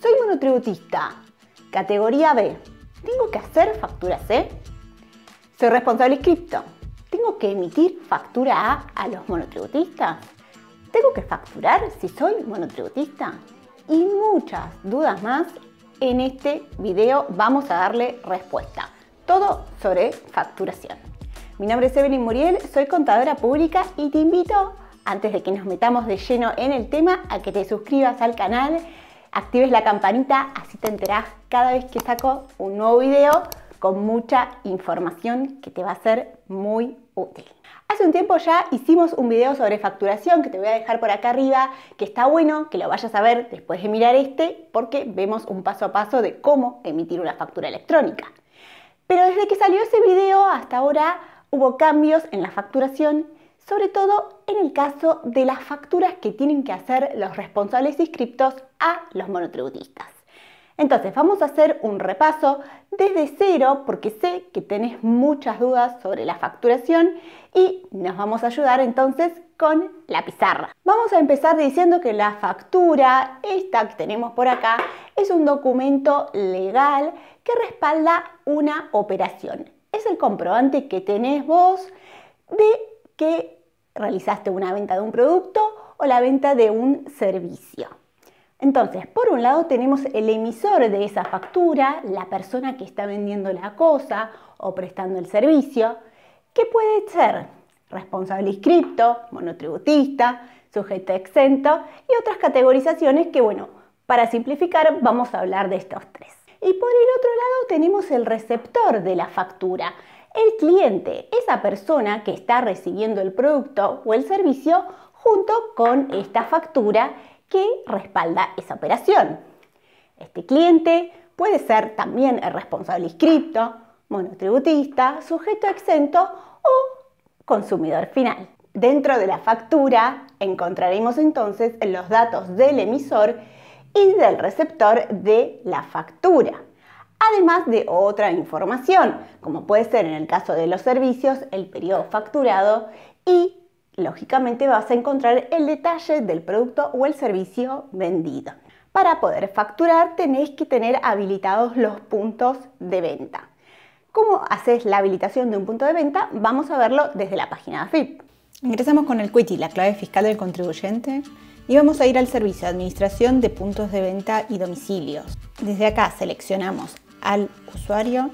Soy monotributista, categoría B. ¿Tengo que hacer factura C? ¿eh? Soy responsable inscripto. ¿Tengo que emitir factura A a los monotributistas? ¿Tengo que facturar si soy monotributista? Y muchas dudas más en este video vamos a darle respuesta. Todo sobre facturación. Mi nombre es Evelyn Muriel, soy contadora pública y te invito, antes de que nos metamos de lleno en el tema, a que te suscribas al canal, actives la campanita, así te enterás cada vez que saco un nuevo video con mucha información que te va a ser muy útil. Hace un tiempo ya hicimos un video sobre facturación que te voy a dejar por acá arriba, que está bueno que lo vayas a ver después de mirar este porque vemos un paso a paso de cómo emitir una factura electrónica. Pero desde que salió ese video hasta ahora hubo cambios en la facturación sobre todo en el caso de las facturas que tienen que hacer los responsables inscriptos a los monotributistas. Entonces vamos a hacer un repaso desde cero porque sé que tenés muchas dudas sobre la facturación y nos vamos a ayudar entonces con la pizarra. Vamos a empezar diciendo que la factura, esta que tenemos por acá, es un documento legal que respalda una operación. Es el comprobante que tenés vos de que realizaste una venta de un producto o la venta de un servicio. Entonces, por un lado tenemos el emisor de esa factura, la persona que está vendiendo la cosa o prestando el servicio, que puede ser responsable inscripto, monotributista, sujeto exento y otras categorizaciones que, bueno, para simplificar vamos a hablar de estos tres. Y por el otro lado tenemos el receptor de la factura, el cliente, esa persona que está recibiendo el producto o el servicio junto con esta factura que respalda esa operación. Este cliente puede ser también el responsable inscripto, monotributista, sujeto exento o consumidor final. Dentro de la factura encontraremos entonces los datos del emisor y del receptor de la factura además de otra información, como puede ser en el caso de los servicios, el periodo facturado y, lógicamente, vas a encontrar el detalle del producto o el servicio vendido. Para poder facturar tenéis que tener habilitados los puntos de venta. ¿Cómo haces la habilitación de un punto de venta? Vamos a verlo desde la página de AFIP. Ingresamos con el QUITI, la clave fiscal del contribuyente, y vamos a ir al servicio Administración de Puntos de Venta y Domicilios. Desde acá seleccionamos al usuario.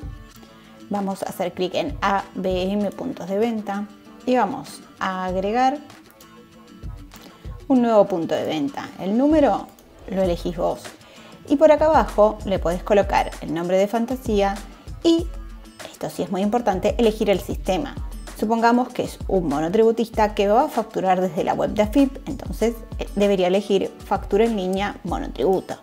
Vamos a hacer clic en ABM puntos de venta y vamos a agregar un nuevo punto de venta. El número lo elegís vos. Y por acá abajo le podés colocar el nombre de fantasía y, esto sí es muy importante, elegir el sistema. Supongamos que es un monotributista que va a facturar desde la web de AFIP, entonces eh, debería elegir factura en línea monotributo.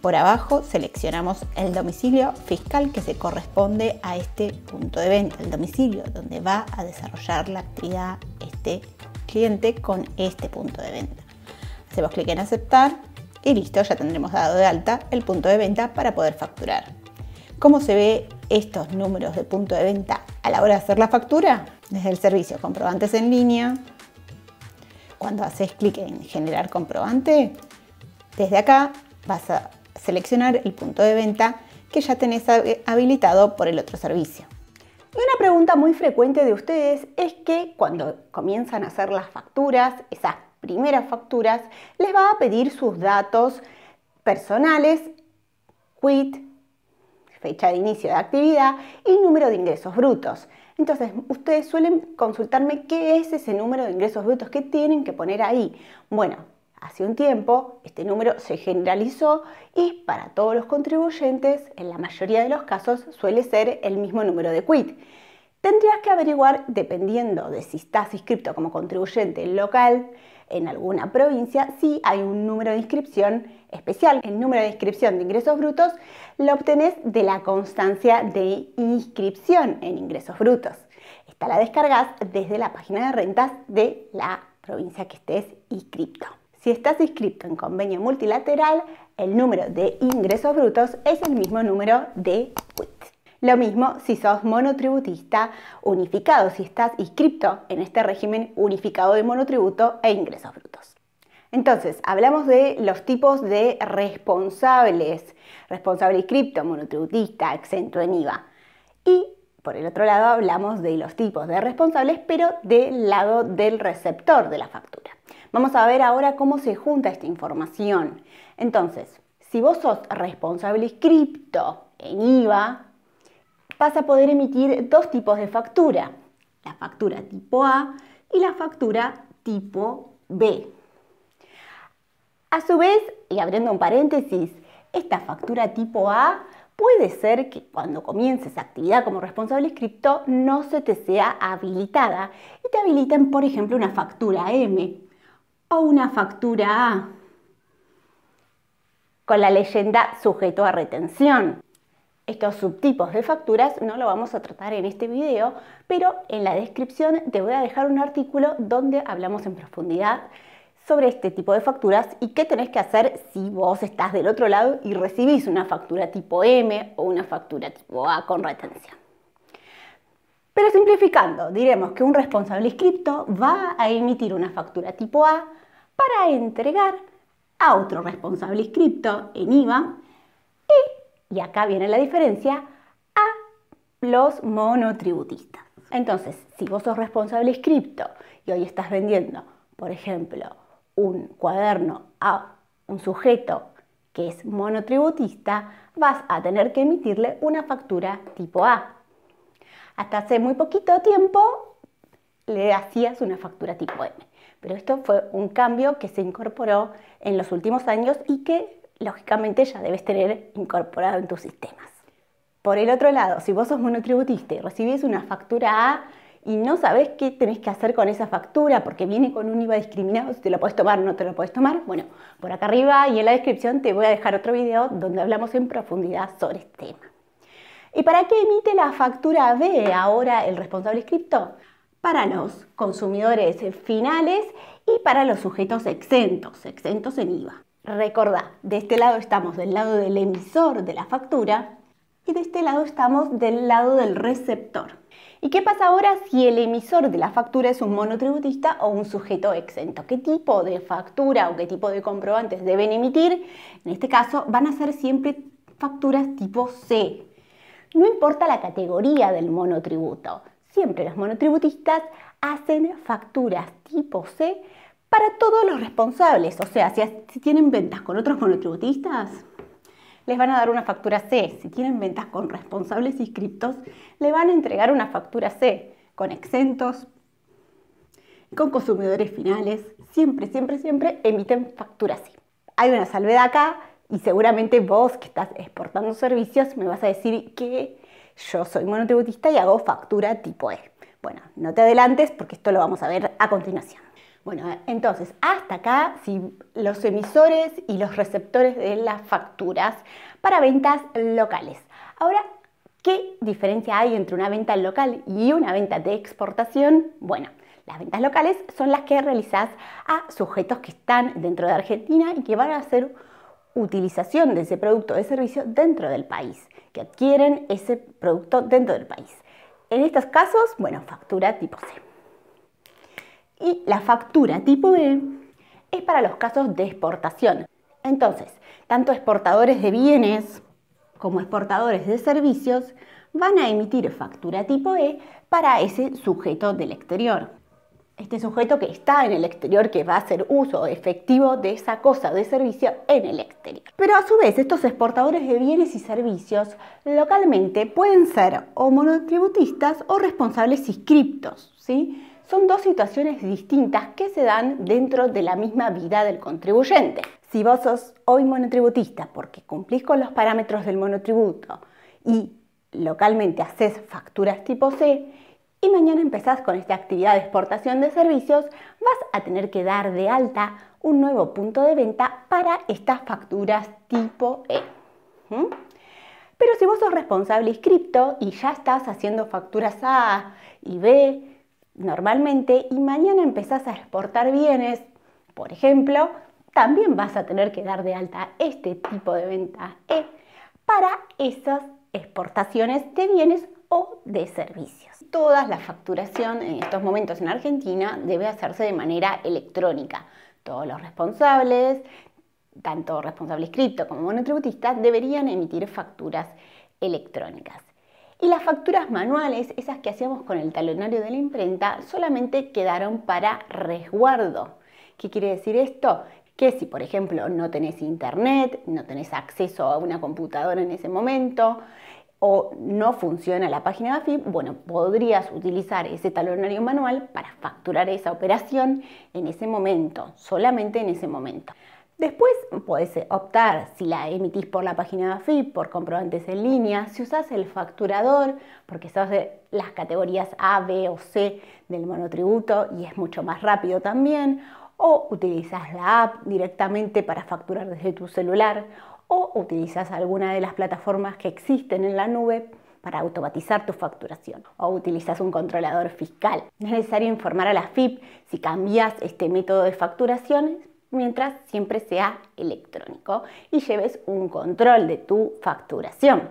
Por abajo seleccionamos el domicilio fiscal que se corresponde a este punto de venta, el domicilio donde va a desarrollar la actividad este cliente con este punto de venta. Hacemos clic en aceptar y listo, ya tendremos dado de alta el punto de venta para poder facturar. ¿Cómo se ve estos números de punto de venta a la hora de hacer la factura? Desde el servicio comprobantes en línea, cuando haces clic en generar comprobante, desde acá vas a seleccionar el punto de venta que ya tenés habilitado por el otro servicio. Y una pregunta muy frecuente de ustedes es que cuando comienzan a hacer las facturas, esas primeras facturas, les va a pedir sus datos personales, quit, fecha de inicio de actividad y número de ingresos brutos. Entonces, ustedes suelen consultarme qué es ese número de ingresos brutos, que tienen que poner ahí. Bueno, Hace un tiempo este número se generalizó y para todos los contribuyentes, en la mayoría de los casos, suele ser el mismo número de quit. Tendrías que averiguar, dependiendo de si estás inscrito como contribuyente local en alguna provincia, si hay un número de inscripción especial. El número de inscripción de ingresos brutos lo obtenés de la constancia de inscripción en ingresos brutos. Esta la descargas desde la página de rentas de la provincia que estés inscripto. Si estás inscrito en convenio multilateral, el número de ingresos brutos es el mismo número de WIT. Lo mismo si sos monotributista unificado, si estás inscripto en este régimen unificado de monotributo e ingresos brutos. Entonces, hablamos de los tipos de responsables, responsable inscripto, monotributista, exento en IVA. Y por el otro lado, hablamos de los tipos de responsables, pero del lado del receptor de la factura. Vamos a ver ahora cómo se junta esta información. Entonces, si vos sos responsable cripto en IVA, vas a poder emitir dos tipos de factura, la factura tipo A y la factura tipo B. A su vez, y abriendo un paréntesis, esta factura tipo A puede ser que cuando comiences actividad como responsable inscripto no se te sea habilitada y te habiliten, por ejemplo, una factura M o una factura A con la leyenda sujeto a retención. Estos subtipos de facturas no lo vamos a tratar en este video, pero en la descripción te voy a dejar un artículo donde hablamos en profundidad sobre este tipo de facturas y qué tenés que hacer si vos estás del otro lado y recibís una factura tipo M o una factura tipo A con retención. Pero simplificando, diremos que un responsable inscripto va a emitir una factura tipo A para entregar a otro responsable inscripto en IVA y, y acá viene la diferencia, a los monotributistas. Entonces, si vos sos responsable inscripto y hoy estás vendiendo, por ejemplo, un cuaderno a un sujeto que es monotributista, vas a tener que emitirle una factura tipo A. Hasta hace muy poquito tiempo le hacías una factura tipo M, pero esto fue un cambio que se incorporó en los últimos años y que lógicamente ya debes tener incorporado en tus sistemas. Por el otro lado, si vos sos monotributista y recibís una factura A y no sabes qué tenés que hacer con esa factura porque viene con un IVA discriminado, si te lo podés tomar o no te lo podés tomar. Bueno, por acá arriba y en la descripción te voy a dejar otro video donde hablamos en profundidad sobre este tema. ¿Y para qué emite la factura B ahora el responsable inscripto? Para los consumidores finales y para los sujetos exentos, exentos en IVA. Recordá, de este lado estamos del lado del emisor de la factura y de este lado estamos del lado del receptor. ¿Y qué pasa ahora si el emisor de la factura es un monotributista o un sujeto exento? ¿Qué tipo de factura o qué tipo de comprobantes deben emitir? En este caso van a ser siempre facturas tipo C. No importa la categoría del monotributo, siempre los monotributistas hacen facturas tipo C para todos los responsables. O sea, si tienen ventas con otros monotributistas, les van a dar una factura C. Si tienen ventas con responsables inscriptos, le van a entregar una factura C con exentos, con consumidores finales. Siempre, siempre, siempre emiten factura C. Hay una salvedad acá y seguramente vos que estás exportando servicios me vas a decir que yo soy monotributista y hago factura tipo E. Bueno, no te adelantes porque esto lo vamos a ver a continuación. Bueno, entonces, hasta acá, si los emisores y los receptores de las facturas para ventas locales. Ahora, ¿qué diferencia hay entre una venta local y una venta de exportación? Bueno, las ventas locales son las que realizas a sujetos que están dentro de Argentina y que van a hacer utilización de ese producto o de servicio dentro del país, que adquieren ese producto dentro del país. En estos casos, bueno, factura tipo C. Y la factura tipo E es para los casos de exportación. Entonces, tanto exportadores de bienes como exportadores de servicios van a emitir factura tipo E para ese sujeto del exterior. Este sujeto que está en el exterior, que va a hacer uso efectivo de esa cosa de servicio en el exterior. Pero a su vez, estos exportadores de bienes y servicios localmente pueden ser o monotributistas o responsables inscriptos, ¿sí? son dos situaciones distintas que se dan dentro de la misma vida del contribuyente. Si vos sos hoy monotributista porque cumplís con los parámetros del monotributo y localmente haces facturas tipo C y mañana empezás con esta actividad de exportación de servicios, vas a tener que dar de alta un nuevo punto de venta para estas facturas tipo E. ¿Mm? Pero si vos sos responsable inscripto y ya estás haciendo facturas A y B normalmente y mañana empezás a exportar bienes, por ejemplo, también vas a tener que dar de alta este tipo de venta E para esas exportaciones de bienes o de servicios. Toda la facturación en estos momentos en Argentina debe hacerse de manera electrónica. Todos los responsables, tanto responsables cripto como monotributistas, deberían emitir facturas electrónicas. Y las facturas manuales, esas que hacíamos con el talonario de la imprenta, solamente quedaron para resguardo. ¿Qué quiere decir esto? Que si, por ejemplo, no tenés internet, no tenés acceso a una computadora en ese momento, o no funciona la página de AFIP, bueno, podrías utilizar ese talonario manual para facturar esa operación en ese momento, solamente en ese momento. Después podés eh, optar si la emitís por la página de AFIP, por comprobantes en línea, si usás el facturador, porque sos de las categorías A, B o C del monotributo y es mucho más rápido también, o utilizas la app directamente para facturar desde tu celular, o utilizas alguna de las plataformas que existen en la nube para automatizar tu facturación o utilizas un controlador fiscal. No es necesario informar a la FIP si cambias este método de facturación mientras siempre sea electrónico y lleves un control de tu facturación.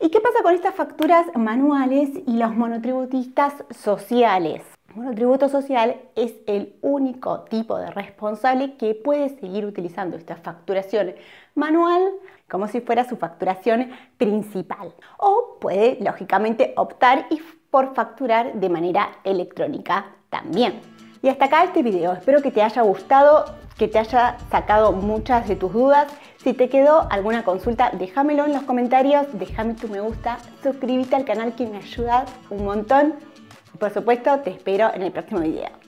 ¿Y qué pasa con estas facturas manuales y los monotributistas sociales? monotributo social es el único tipo de responsable que puede seguir utilizando esta facturación manual como si fuera su facturación principal. O puede, lógicamente, optar por facturar de manera electrónica también. Y hasta acá este video. Espero que te haya gustado, que te haya sacado muchas de tus dudas. Si te quedó alguna consulta, déjamelo en los comentarios, déjame tu me gusta, suscríbete al canal que me ayuda un montón. Y por supuesto, te espero en el próximo video.